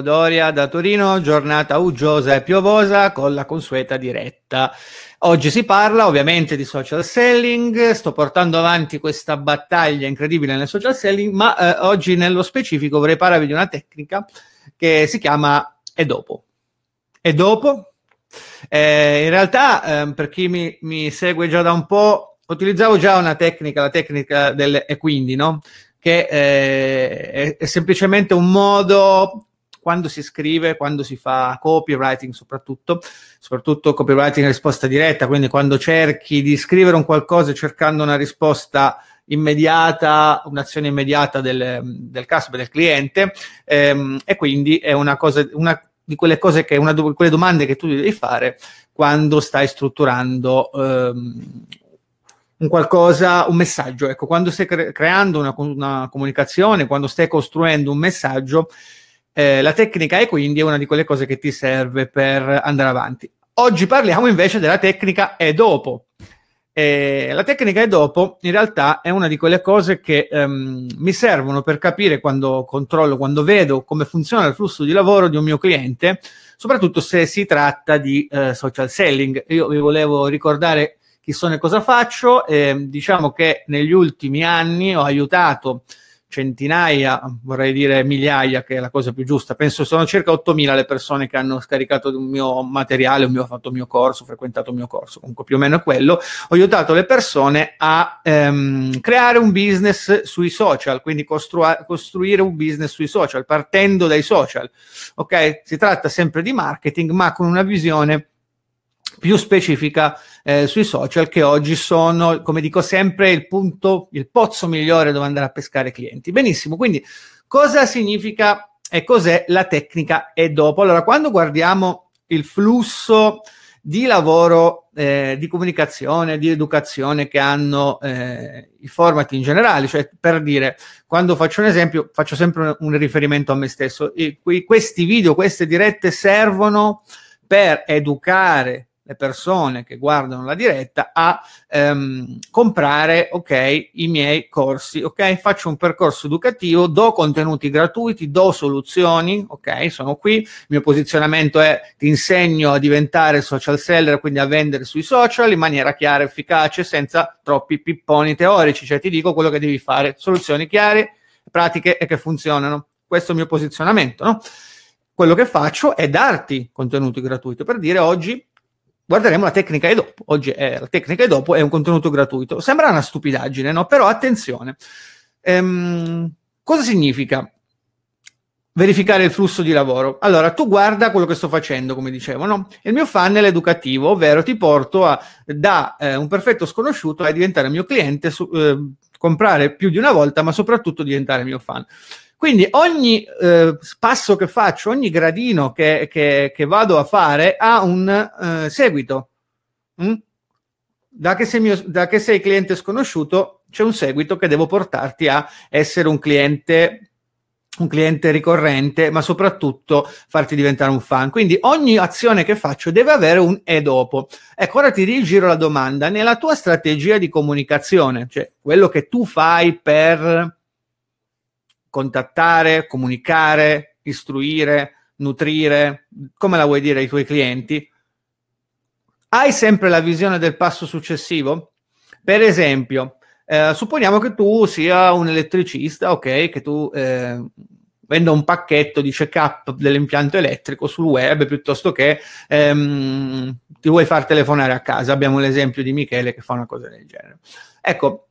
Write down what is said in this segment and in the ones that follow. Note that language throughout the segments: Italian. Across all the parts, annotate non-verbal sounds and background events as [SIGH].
Doria da Torino, giornata uggiosa e piovosa con la consueta diretta. Oggi si parla ovviamente di social selling, sto portando avanti questa battaglia incredibile nel social selling, ma eh, oggi nello specifico vorrei parlarvi di una tecnica che si chiama e dopo. E dopo? Eh, in realtà, eh, per chi mi, mi segue già da un po', utilizzavo già una tecnica, la tecnica del e quindi, no? che eh, è, è, semplicemente un modo quando si scrive, quando si fa copywriting soprattutto, soprattutto copywriting risposta diretta, quindi quando cerchi di scrivere un qualcosa cercando una risposta immediata, un'azione immediata del, del customer, del cliente, ehm, e quindi è una cosa, una di quelle cose che, una di quelle domande che tu devi fare quando stai strutturando ehm, un qualcosa, un messaggio. Ecco, quando stai cre- creando una, una comunicazione, quando stai costruendo un messaggio, eh, la tecnica è quindi una di quelle cose che ti serve per andare avanti. Oggi parliamo invece della tecnica e dopo. Eh, la tecnica e dopo in realtà è una di quelle cose che ehm, mi servono per capire quando controllo, quando vedo come funziona il flusso di lavoro di un mio cliente, soprattutto se si tratta di eh, social selling. Io vi volevo ricordare chi sono e cosa faccio. Eh, diciamo che negli ultimi anni ho aiutato centinaia, vorrei dire migliaia, che è la cosa più giusta. Penso sono circa 8.000 le persone che hanno scaricato il mio materiale, il mio, fatto il mio corso, frequentato il mio corso, comunque più o meno quello. Ho aiutato le persone a ehm, creare un business sui social, quindi costrua- costruire un business sui social, partendo dai social. Ok? Si tratta sempre di marketing, ma con una visione più specifica eh, sui social che oggi sono, come dico sempre, il punto, il pozzo migliore dove andare a pescare clienti. Benissimo, quindi cosa significa e cos'è la tecnica e dopo? Allora, quando guardiamo il flusso di lavoro, eh, di comunicazione, di educazione che hanno eh, i format in generale, cioè per dire, quando faccio un esempio, faccio sempre un, riferimento a me stesso, e, questi video, queste dirette servono per educare le persone che guardano la diretta a ehm, comprare, ok, i miei corsi, ok, faccio un percorso educativo, do contenuti gratuiti, do soluzioni, ok, sono qui, il mio posizionamento è ti insegno a diventare social seller, quindi a vendere sui social in maniera chiara, efficace, senza troppi pipponi teorici, cioè ti dico quello che devi fare, soluzioni chiare, pratiche e che funzionano. Questo è il mio posizionamento, no? Quello che faccio è darti contenuti gratuiti per dire oggi guarderemo la tecnica e dopo. Oggi è la tecnica e dopo è un contenuto gratuito. Sembra una stupidaggine, no? Però attenzione. Ehm, cosa significa verificare il flusso di lavoro? Allora, tu guarda quello che sto facendo, come dicevo, no? Il mio funnel è educativo, ovvero ti porto a, da eh, un perfetto sconosciuto a diventare mio cliente, su, eh, comprare più di una volta, ma soprattutto diventare mio fan. Quindi ogni eh, passo che faccio, ogni gradino che, che, che vado a fare ha un eh, seguito. Mm? Da, che sei mio, da che sei cliente sconosciuto c'è un seguito che devo portarti a essere un cliente un cliente ricorrente, ma soprattutto farti diventare un fan. Quindi ogni azione che faccio deve avere un e dopo. Ecco, ora ti rigiro la domanda. Nella tua strategia di comunicazione, cioè quello che tu fai per contattare, comunicare, istruire, nutrire, come la vuoi dire ai tuoi clienti? Hai sempre la visione del passo successivo? Per esempio, eh, supponiamo che tu sia un elettricista, ok, che tu eh, venda un pacchetto di check-up dell'impianto elettrico sul web piuttosto che ehm, ti vuoi far telefonare a casa. Abbiamo l'esempio di Michele che fa una cosa del genere. Ecco,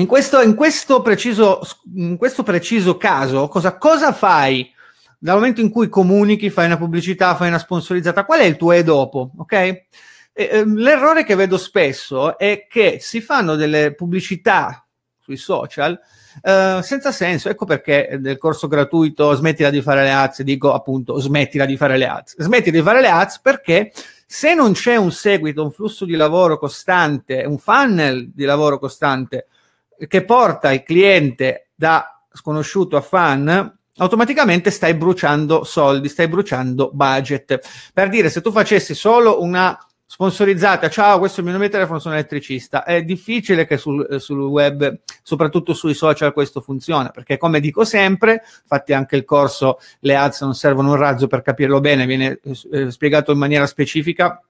in questo, in questo, preciso, in questo preciso caso, cosa, cosa, fai dal momento in cui comunichi, fai una pubblicità, fai una sponsorizzata? Qual è il tuo e dopo? Ok? Ehm, l'errore che vedo spesso è che si fanno delle pubblicità sui social eh, senza senso. Ecco perché nel corso gratuito smettila di fare le ads, dico appunto smettila di fare le ads. Smettila di fare le ads perché se non c'è un seguito, un flusso di lavoro costante, un funnel di lavoro costante, che porta il cliente da sconosciuto a fan, automaticamente stai bruciando soldi, stai bruciando budget. Per dire, se tu facessi solo una sponsorizzata, ciao, questo è il mio nome di telefono, sono elettricista, è difficile che sul, sul web, soprattutto sui social, questo funziona, perché come dico sempre, infatti anche il corso Le ads non servono un razzo per capirlo bene, viene eh, eh spiegato in maniera specifica,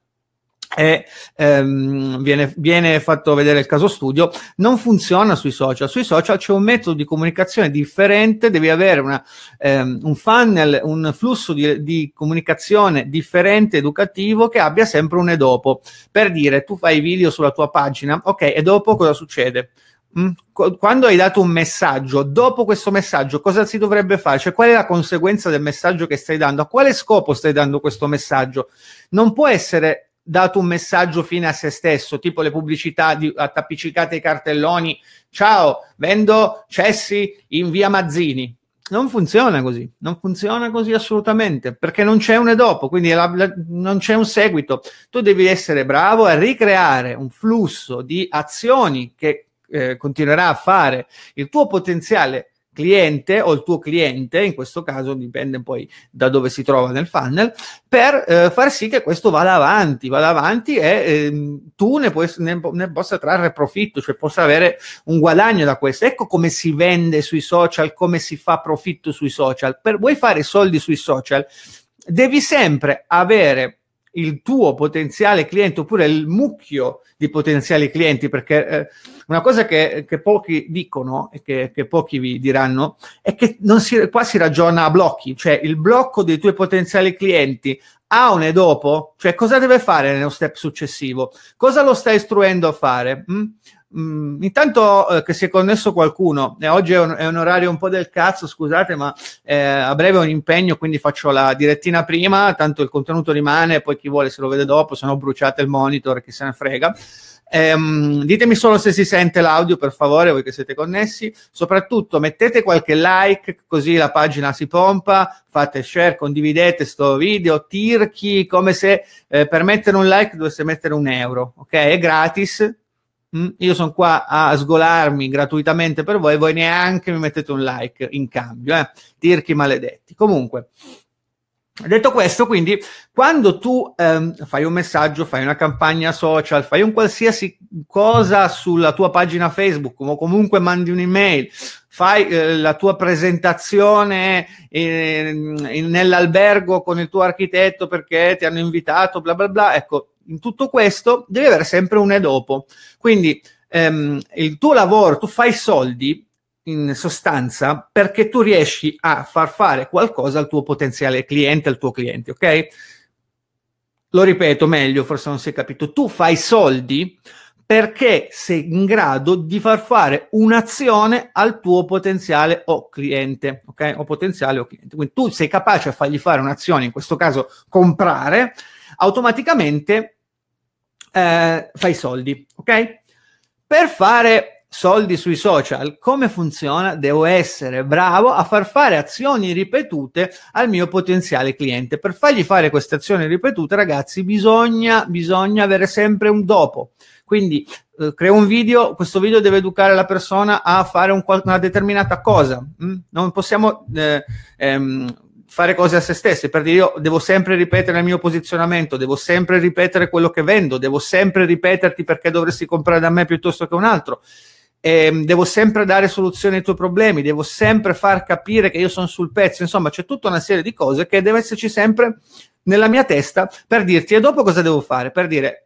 e ehm, viene, viene, fatto vedere il caso studio, non funziona sui social. Sui social c'è un metodo di comunicazione differente, devi avere una, ehm, un funnel, un flusso di, di, comunicazione differente, educativo, che abbia sempre un e dopo. Per dire, tu fai video sulla tua pagina, ok, e dopo cosa succede? Mm? Quando hai dato un messaggio, dopo questo messaggio cosa si dovrebbe fare? Cioè, qual è la conseguenza del messaggio che stai dando? A quale scopo stai dando questo messaggio? Non può essere dato un messaggio fine a se stesso, tipo le pubblicità di, attappicicate ai cartelloni, ciao, vendo cessi in via Mazzini. Non funziona così, non funziona così assolutamente, perché non c'è un e dopo, quindi la, la, non c'è un seguito. Tu devi essere bravo a ricreare un flusso di azioni che eh, continuerà a fare il tuo potenziale cliente o il tuo cliente, in questo caso dipende poi da dove si trova nel funnel, per eh, far sì che questo vada avanti, vada avanti e eh, tu ne, puoi, ne, ne, possa trarre profitto, cioè possa avere un guadagno da questo. Ecco come si vende sui social, come si fa profitto sui social. Per, vuoi fare soldi sui social? Devi sempre avere il tuo potenziale cliente oppure il mucchio di potenziali clienti, perché eh, una cosa che, che, pochi dicono e che, che, pochi vi diranno è che si, qua si ragiona a blocchi, cioè il blocco dei tuoi potenziali clienti a un e dopo, cioè cosa deve fare nello step successivo? Cosa lo stai istruendo a fare? Mm? Mm, intanto eh, che si è connesso qualcuno, eh, oggi è un, è un, orario un po' del cazzo, scusate, ma eh, a breve ho un impegno, quindi faccio la direttina prima, tanto il contenuto rimane, poi chi vuole se lo vede dopo, se no bruciate il monitor, chi se ne frega. Ehm, ditemi solo se si sente l'audio, per favore, voi che siete connessi. Soprattutto mettete qualche like, così la pagina si pompa, fate share, condividete sto video, tirchi, come se eh, per mettere un like dovesse mettere un euro, ok? È gratis, Mm, io sono qua a sgolarmi gratuitamente per voi voi neanche mi mettete un like in cambio, eh? Tirchi maledetti. Comunque, detto questo, quindi, quando tu ehm, fai un messaggio, fai una campagna social, fai un qualsiasi cosa sulla tua pagina Facebook o comunque mandi un'email, fai eh, la tua presentazione eh, nell'albergo con il tuo architetto perché ti hanno invitato, bla bla bla, ecco in tutto questo devi avere sempre un e dopo. Quindi ehm, il tuo lavoro, tu fai soldi in sostanza perché tu riesci a far fare qualcosa al tuo potenziale cliente, al tuo cliente, ok? Lo ripeto meglio, forse non si è capito. Tu fai soldi perché sei in grado di far fare un'azione al tuo potenziale o cliente, ok? O potenziale o cliente. Quindi tu sei capace a fargli fare un'azione, in questo caso comprare, automaticamente eh, fai soldi, ok? Per fare soldi sui social, come funziona? Devo essere bravo a far fare azioni ripetute al mio potenziale cliente. Per fargli fare queste azioni ripetute, ragazzi, bisogna, bisogna avere sempre un dopo. Quindi eh, creo un video, questo video deve educare la persona a fare un, una determinata cosa. Mm? Non possiamo eh, ehm, fare cose a se stesse, per dire io devo sempre ripetere il mio posizionamento, devo sempre ripetere quello che vendo, devo sempre ripeterti perché dovresti comprare da me piuttosto che un altro. Eh, devo sempre dare soluzione ai tuoi problemi, devo sempre far capire che io sono sul pezzo, insomma c'è tutta una serie di cose che deve esserci sempre nella mia testa per dirti e dopo cosa devo fare? Per dire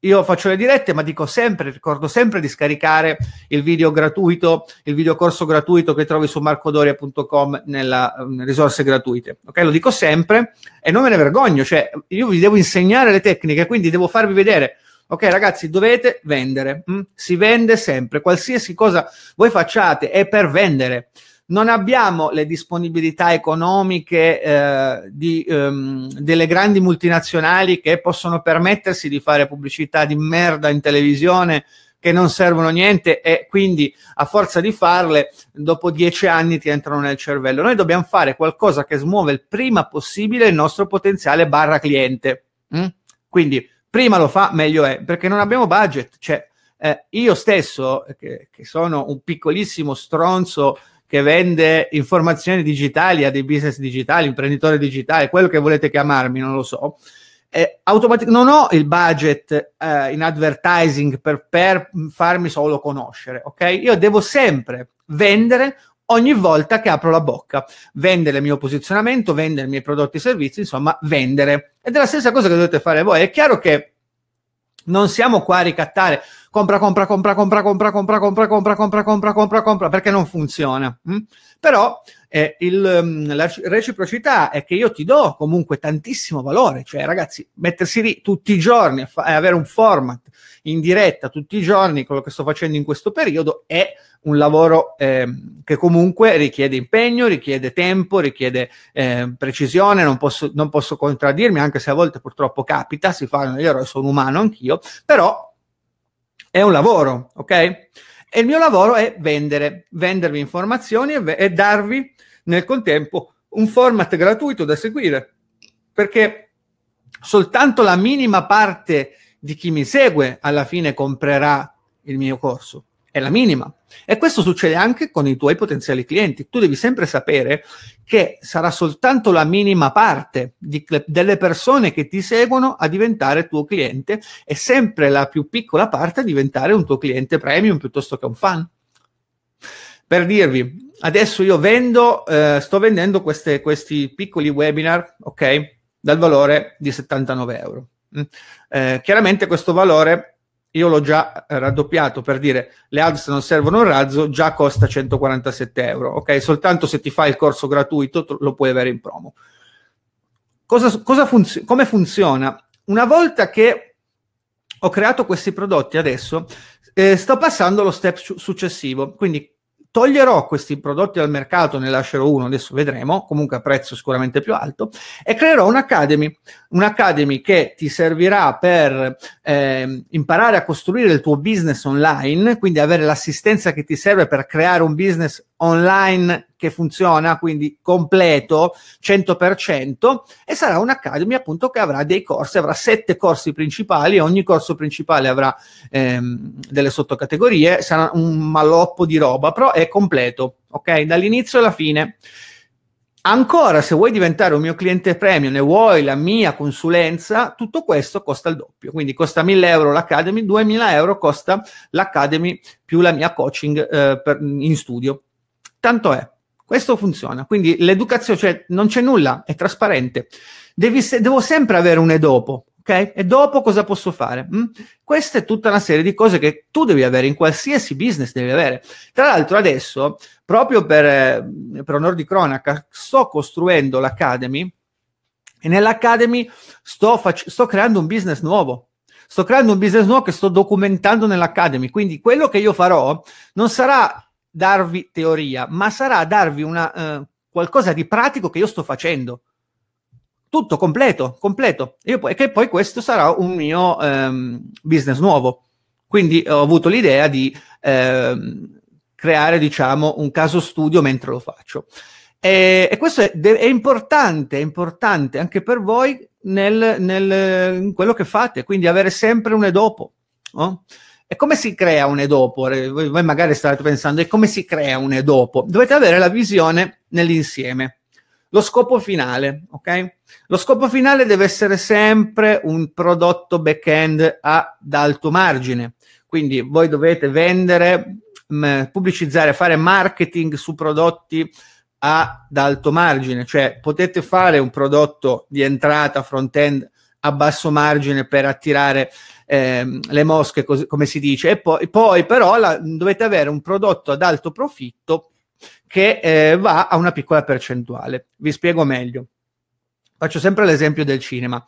io faccio le dirette, ma dico sempre, ricordo sempre di scaricare il video gratuito, il videocorso gratuito che trovi su marcodoria.com nelle um, mm, risorse gratuite. Ok, lo dico sempre e non me ne vergogno, cioè io vi devo insegnare le tecniche, quindi devo farvi vedere. Ok, ragazzi, dovete vendere. Mm? Si vende sempre, qualsiasi cosa voi facciate è per vendere non abbiamo le disponibilità economiche eh, di, ehm, delle grandi multinazionali che possono permettersi di fare pubblicità di merda in televisione che non servono a niente e quindi a forza di farle dopo dieci anni ti entrano nel cervello. Noi dobbiamo fare qualcosa che smuove il prima possibile il nostro potenziale barra cliente. Mm? Quindi prima lo fa meglio è perché non abbiamo budget. Cioè, eh, io stesso, che, che, sono un piccolissimo stronzo che vende informazioni digitali a dei business digitali, imprenditore digitale, quello che volete chiamarmi, non lo so. Eh, automatic- non ho il budget eh, in advertising per, per, farmi solo conoscere, ok? Io devo sempre vendere ogni volta che apro la bocca, vendere il mio posizionamento, vendere i miei prodotti e servizi, insomma, vendere. Ed è la stessa cosa che dovete fare voi. È chiaro che non siamo qua a ricattare compra, compra, compra, compra, compra, compra, compra, compra, compra, compra, compra, compra, perché non funziona. Però la reciprocità è che io ti do comunque tantissimo valore, cioè ragazzi, mettersi lì tutti i giorni e avere un format in diretta tutti i giorni, quello che sto facendo in questo periodo, è un lavoro che comunque richiede impegno, richiede tempo, richiede precisione, non posso, contraddirmi, anche se a volte purtroppo capita, si fanno, io sono umano anch'io, però è un lavoro, ok? E il mio lavoro è vendere, vendervi informazioni e, e darvi nel contempo un format gratuito da seguire, perché soltanto la minima parte di chi mi segue alla fine comprerà il mio corso è la minima. E questo succede anche con i tuoi potenziali clienti. Tu devi sempre sapere che sarà soltanto la minima parte di, delle persone che ti seguono a diventare tuo cliente e sempre la più piccola parte a diventare un tuo cliente premium piuttosto che un fan. Per dirvi, adesso io vendo, eh, sto vendendo queste, questi piccoli webinar, ok? Dal valore di 79 euro. Mm. Eh, chiaramente questo valore io l'ho già eh, raddoppiato per dire le ads non servono un razzo, già costa 147 euro. Ok, soltanto se ti fai il corso gratuito lo puoi avere in promo. Cosa, cosa funzi- come funziona? Una volta che ho creato questi prodotti adesso, eh, sto passando allo step su- successivo. Quindi toglierò questi prodotti dal mercato, ne lascerò uno, adesso vedremo, comunque a prezzo sicuramente più alto, e creerò un'academy, un'academy che ti servirà per eh, imparare a costruire il tuo business online, quindi avere l'assistenza che ti serve per creare un business online che funziona, quindi completo 100% e sarà un'academy appunto che avrà dei corsi, avrà sette corsi principali ogni corso principale avrà ehm, delle sottocategorie, sarà un malloppo di roba, però è completo, ok? Dall'inizio alla fine. Ancora, se vuoi diventare un mio cliente premium e vuoi la mia consulenza, tutto questo costa il doppio. Quindi costa 1000 euro l'Academy, 2000 euro costa l'Academy più la mia coaching eh, per, in studio Tanto è. Questo funziona. Quindi l'educazione, cioè non c'è nulla, è trasparente. Devi, devo sempre avere un e dopo. ok? E dopo cosa posso fare? Mm? Questa è tutta una serie di cose che tu devi avere in qualsiasi business devi avere. Tra l'altro adesso, proprio per, eh, per onor di cronaca, sto costruendo l'Academy e nell'Academy sto, fac- sto creando un business nuovo sto creando un business nuovo che sto documentando nell'Academy. Quindi quello che io farò non sarà darvi teoria, ma sarà darvi una, uh, qualcosa di pratico che io sto facendo. Tutto completo, completo. E poi, che poi questo sarà un mio um, business nuovo. Quindi ho avuto l'idea di um, creare, diciamo, un caso studio mentre lo faccio. E, e questo è, è, importante, è importante anche per voi nel, nel, in quello che fate, quindi avere sempre un e dopo. No? E come si crea un edopo? Voi magari state pensando, e come si crea un edopo? Dovete avere la visione nell'insieme, lo scopo finale, ok? Lo scopo finale deve essere sempre un prodotto back-end ad alto margine, quindi voi dovete vendere, mm, pubblicizzare, fare marketing su prodotti ad alto margine, cioè potete fare un prodotto di entrata front-end a basso margine per attirare ehm, le mosche, cos- come si dice. E poi, poi però la, dovete avere un prodotto ad alto profitto che eh, va a una piccola percentuale. Vi spiego meglio. Faccio sempre l'esempio del cinema.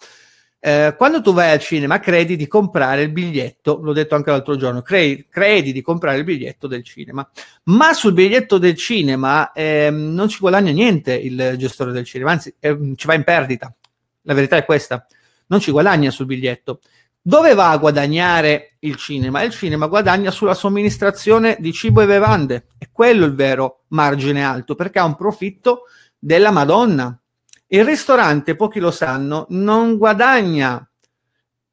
Eh, quando tu vai al cinema credi di comprare il biglietto, l'ho detto anche l'altro giorno, credi, credi di comprare il biglietto del cinema, ma sul biglietto del cinema eh, non ci guadagna niente il gestore del cinema, anzi eh, ci va in perdita. La verità è questa, non ci guadagna sul biglietto. Dove va a guadagnare il cinema? Il cinema guadagna sulla somministrazione di cibo e bevande. È quello il vero margine alto, perché ha un profitto della Madonna. Il ristorante, pochi lo sanno, non guadagna,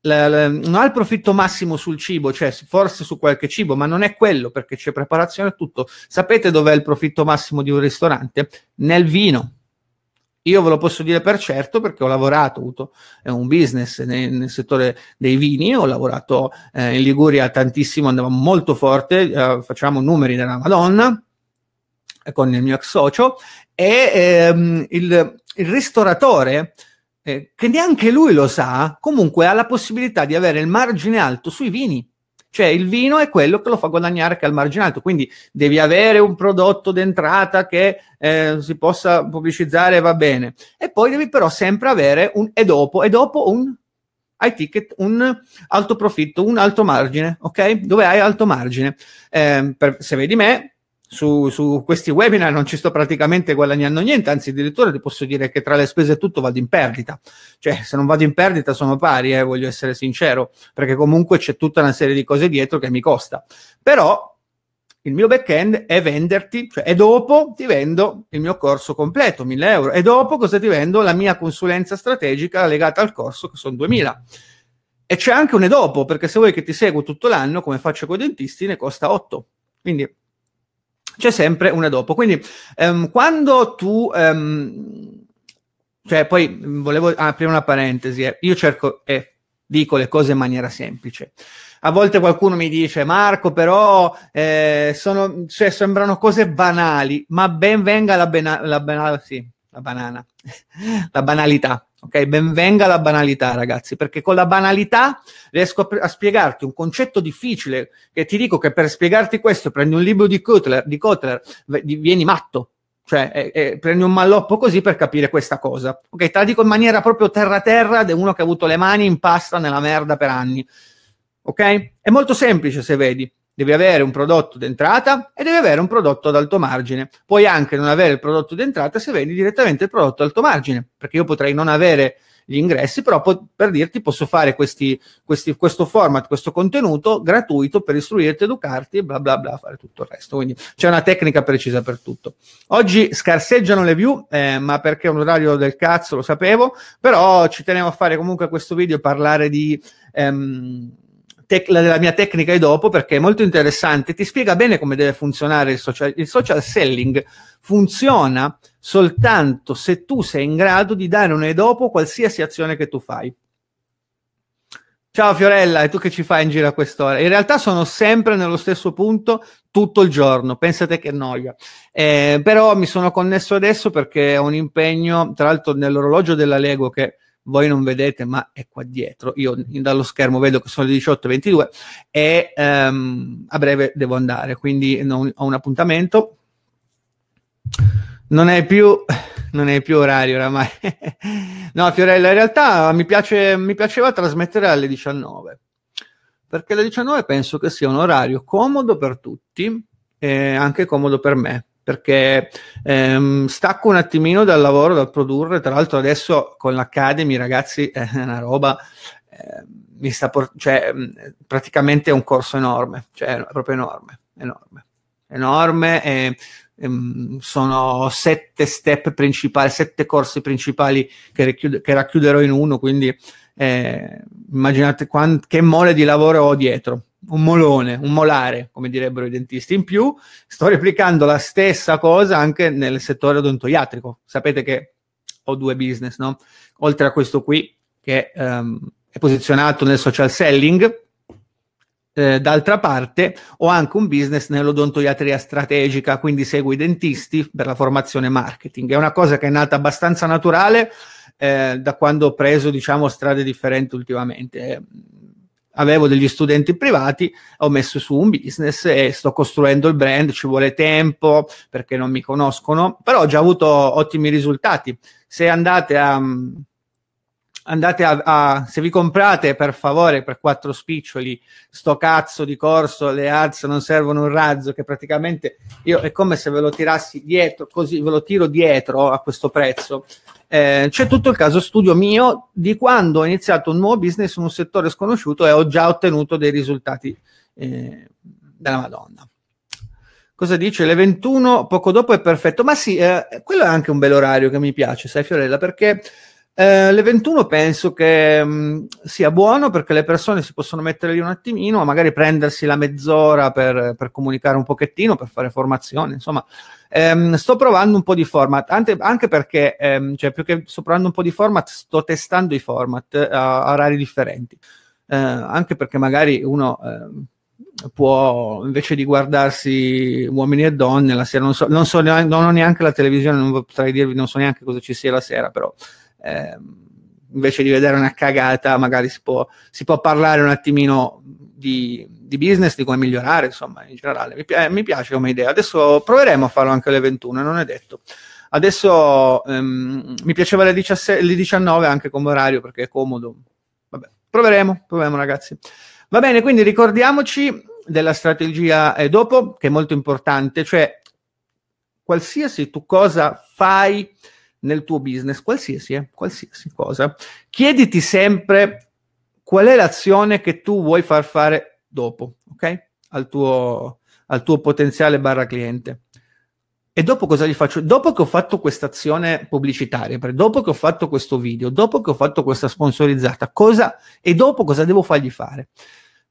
non ha il profitto massimo sul cibo, cioè forse su qualche cibo, ma non è quello perché c'è preparazione e tutto. Sapete dov'è il profitto massimo di un ristorante? Nel vino io ve lo posso dire per certo perché ho lavorato, ho avuto eh, un business nel, nel, settore dei vini, ho lavorato eh, in Liguria tantissimo, andavamo molto forte, eh, facciamo numeri della Madonna eh, con il mio ex socio e ehm, il, il, ristoratore eh, che neanche lui lo sa, comunque ha la possibilità di avere il margine alto sui vini cioè il vino è quello che lo fa guadagnare che al marginato, quindi devi avere un prodotto d'entrata che eh, si possa pubblicizzare, va bene. E poi devi però sempre avere un e dopo, e dopo un high ticket, un alto profitto, un alto margine, ok? Dove hai alto margine? Eh, per, se vedi me, su, su, questi webinar non ci sto praticamente guadagnando niente, anzi addirittura ti posso dire che tra le spese e tutto vado in perdita, cioè se non vado in perdita sono pari, eh, voglio essere sincero, perché comunque c'è tutta una serie di cose dietro che mi costa, però il mio back-end è venderti, cioè, e dopo ti vendo il mio corso completo, 1000 euro, e dopo cosa ti vendo? La mia consulenza strategica legata al corso che sono 2000. E c'è anche un e dopo, perché se vuoi che ti seguo tutto l'anno, come faccio con i dentisti, ne costa 8. Quindi c'è sempre una dopo. Quindi ehm, quando tu... Ehm, cioè, poi volevo aprire una parentesi, eh. io cerco e eh, dico le cose in maniera semplice. A volte qualcuno mi dice, Marco, però eh, sono, cioè, sembrano cose banali, ma ben venga la, bena- la, bena- sì, la banana, [LAUGHS] la banalità. Ok, benvenga la banalità, ragazzi, perché con la banalità riesco a, pre- a, spiegarti un concetto difficile che ti dico che per spiegarti questo prendi un libro di Kotler, di Kotler v- di- vieni matto, cioè eh, eh, prendi un malloppo così per capire questa cosa. Ok, te la dico in maniera proprio terra-terra di uno che ha avuto le mani in pasta nella merda per anni. Ok? È molto semplice se vedi devi avere un prodotto d'entrata e devi avere un prodotto ad alto margine. Puoi anche non avere il prodotto d'entrata se vendi direttamente il prodotto ad alto margine, perché io potrei non avere gli ingressi, però po- per dirti posso fare questi, questi, questo format, questo contenuto gratuito per istruirti, educarti e bla bla bla, fare tutto il resto. Quindi c'è una tecnica precisa per tutto. Oggi scarseggiano le view, eh, ma perché è un orario del cazzo, lo sapevo, però ci tenevo a fare comunque questo video e parlare di... Ehm, tec- la, la mia tecnica è dopo perché è molto interessante, ti spiega bene come deve funzionare il social, il social selling. Funziona soltanto se tu sei in grado di dare un e dopo qualsiasi azione che tu fai. Ciao Fiorella, e tu che ci fai in giro a quest'ora? In realtà sono sempre nello stesso punto tutto il giorno, pensate che noia. Eh, però mi sono connesso adesso perché ho un impegno, tra l'altro nell'orologio della Lego che voi non vedete ma è qua dietro, io dallo schermo vedo che sono le 18.22 e ehm, a breve devo andare, quindi non, ho un appuntamento. Non è più, non è più orario oramai. [LAUGHS] no, Fiorella, in realtà mi, piace, mi piaceva trasmettere alle 19, perché alle 19 penso che sia un orario comodo per tutti e anche comodo per me perché ehm, stacco un attimino dal lavoro, dal produrre, tra l'altro adesso con l'Academy ragazzi [LAUGHS] è una roba, eh, mi sta por- cioè, praticamente è un corso enorme, cioè è proprio enorme, enorme, enorme, e, ehm, sono sette step principali, sette corsi principali che, richiud- che racchiuderò in uno, quindi eh, immaginate quant- che mole di lavoro ho dietro un molone, un molare, come direbbero i dentisti. In più, sto replicando la stessa cosa anche nel settore odontoiatrico. Sapete che ho due business, no? Oltre a questo qui, che um, è posizionato nel social selling, eh, d'altra parte ho anche un business nell'odontoiatria strategica, quindi seguo i dentisti per la formazione marketing. È una cosa che è nata abbastanza naturale eh, da quando ho preso, diciamo, strade differenti ultimamente avevo degli studenti privati, ho messo su un business e sto costruendo il brand, ci vuole tempo perché non mi conoscono, però ho già avuto ottimi risultati. Se andate a, mm, andate a, a, se vi comprate per favore per quattro spiccioli sto cazzo di corso le ads non servono un razzo che praticamente io è come se ve lo tirassi dietro così ve lo tiro dietro a questo prezzo eh, c'è tutto il caso studio mio di quando ho iniziato un nuovo business in un settore sconosciuto e ho già ottenuto dei risultati eh, della madonna Cosa dice? Le 21, poco dopo è perfetto. Ma sì, eh, quello è anche un bel orario che mi piace, sai Fiorella, perché eh, le 21 penso che mh, mm, sia buono perché le persone si possono mettere lì un attimino, magari prendersi la mezz'ora per, per comunicare un pochettino, per fare formazione, insomma. Ehm, sto provando un po' di format, anche, anche perché, ehm, cioè, più che sto provando un po' di format, sto testando i format a, eh, a orari differenti, eh, anche perché magari uno... Ehm, può invece di guardarsi uomini e donne la sera, non so, non so neanche, non ho neanche la televisione, non potrei dirvi, non so neanche cosa ci sia la sera, però eh, invece di vedere una cagata magari si può, si può parlare un attimino di, di, business, di come migliorare, insomma, in generale. Mi, eh, mi, piace come idea. Adesso proveremo a farlo anche alle 21, non è detto. Adesso ehm, mi piaceva le, 17, le 19 anche come orario perché è comodo. Vabbè, proveremo, proveremo ragazzi. Va bene, quindi ricordiamoci della strategia eh, dopo, che è molto importante, cioè qualsiasi tu cosa fai, nel tuo business, qualsiasi, eh, qualsiasi cosa, chiediti sempre qual è l'azione che tu vuoi far fare dopo, ok? Al tuo, al tuo potenziale barra cliente. E dopo cosa gli faccio? Dopo che ho fatto questa azione pubblicitaria, dopo che ho fatto questo video, dopo che ho fatto questa sponsorizzata, cosa e dopo cosa devo fargli fare?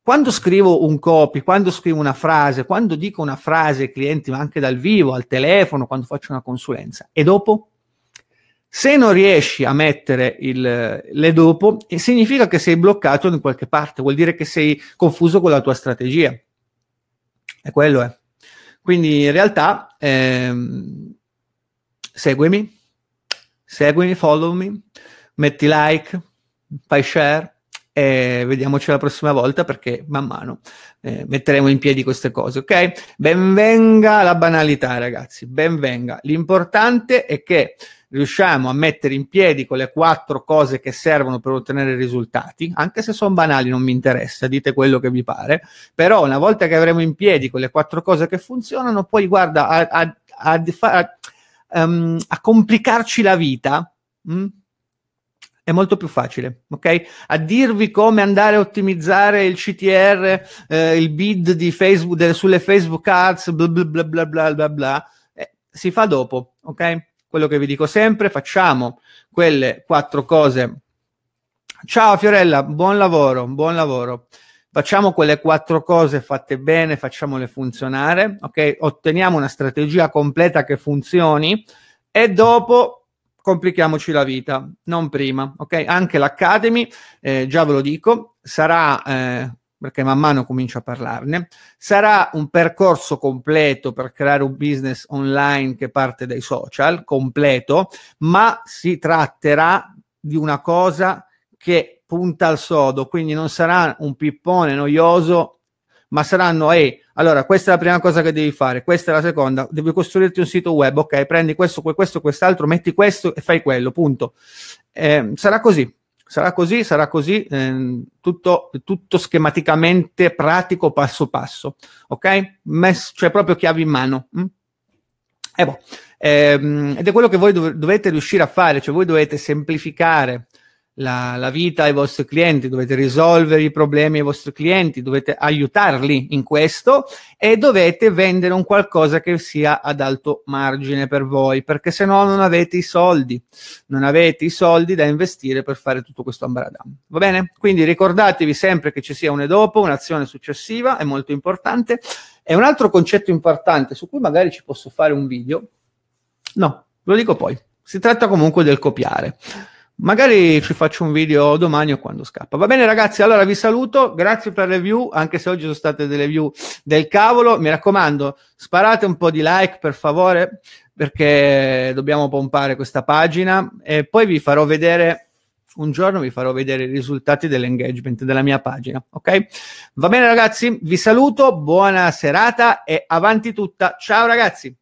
Quando scrivo un copy, quando scrivo una frase, quando dico una frase ai clienti, ma anche dal vivo, al telefono, quando faccio una consulenza, e dopo? Se non riesci a mettere il, le dopo, eh, significa che sei bloccato in qualche parte, vuol dire che sei confuso con la tua strategia. E quello è. Eh. Quindi in realtà ehm, seguimi, seguimi, follow me, metti like, fai share e vediamoci la prossima volta perché man mano eh, metteremo in piedi queste cose, ok? Benvenga la banalità ragazzi, benvenga. L'importante è che riusciamo a mettere in piedi quelle quattro cose che servono per ottenere risultati, anche se sono banali, non mi interessa, dite quello che vi pare, però una volta che avremo in piedi quelle quattro cose che funzionano, poi guarda, a, a, a, a um, complicarci la vita. Mh? Mm, è molto più facile, ok? A dirvi come andare a ottimizzare il CTR, eh, il bid di Facebook, delle, sulle Facebook Ads, bla bla bla bla bla bla, bla eh, si fa dopo, ok? quello che vi dico sempre, facciamo quelle quattro cose. Ciao Fiorella, buon lavoro, buon lavoro. Facciamo quelle quattro cose fatte bene, facciamole funzionare, ok? Otteniamo una strategia completa che funzioni e dopo complichiamoci la vita, non prima, ok? Anche l'Academy, eh, già ve lo dico, sarà eh, perché man mano comincio a parlarne. Sarà un percorso completo per creare un business online che parte dai social, completo, ma si tratterà di una cosa che punta al sodo, quindi non sarà un pippone noioso, ma saranno, ehi, allora questa è la prima cosa che devi fare, questa è la seconda, devi costruirti un sito web, ok, prendi questo, questo, quest'altro, metti questo e fai quello, punto. Eh, sarà così, sarà così, sarà così, eh, tutto, tutto, schematicamente pratico passo passo, ok? Mess- cioè proprio chiavi in mano. Hm? Eh boh. ehm, ed è quello che voi dov- dovete riuscire a fare, cioè voi dovete semplificare la, la vita ai vostri clienti, dovete risolvere i problemi ai vostri clienti, dovete aiutarli in questo e dovete vendere un qualcosa che sia ad alto margine per voi, perché se no non avete i soldi, non avete i soldi da investire per fare tutto questo ambaradam. Va bene? Quindi ricordatevi sempre che ci sia un e dopo, un'azione successiva, è molto importante. E un altro concetto importante su cui magari ci posso fare un video, no, ve lo dico poi, si tratta comunque del copiare. Magari ci faccio un video domani o quando scappa. Va bene, ragazzi. Allora vi saluto. Grazie per le view, anche se oggi sono state delle view del cavolo. Mi raccomando, sparate un po' di like per favore, perché dobbiamo pompare questa pagina. E poi vi farò vedere un giorno vi farò vedere i risultati dell'engagement della mia pagina. Ok? Va bene, ragazzi. Vi saluto. Buona serata e avanti tutta. Ciao, ragazzi.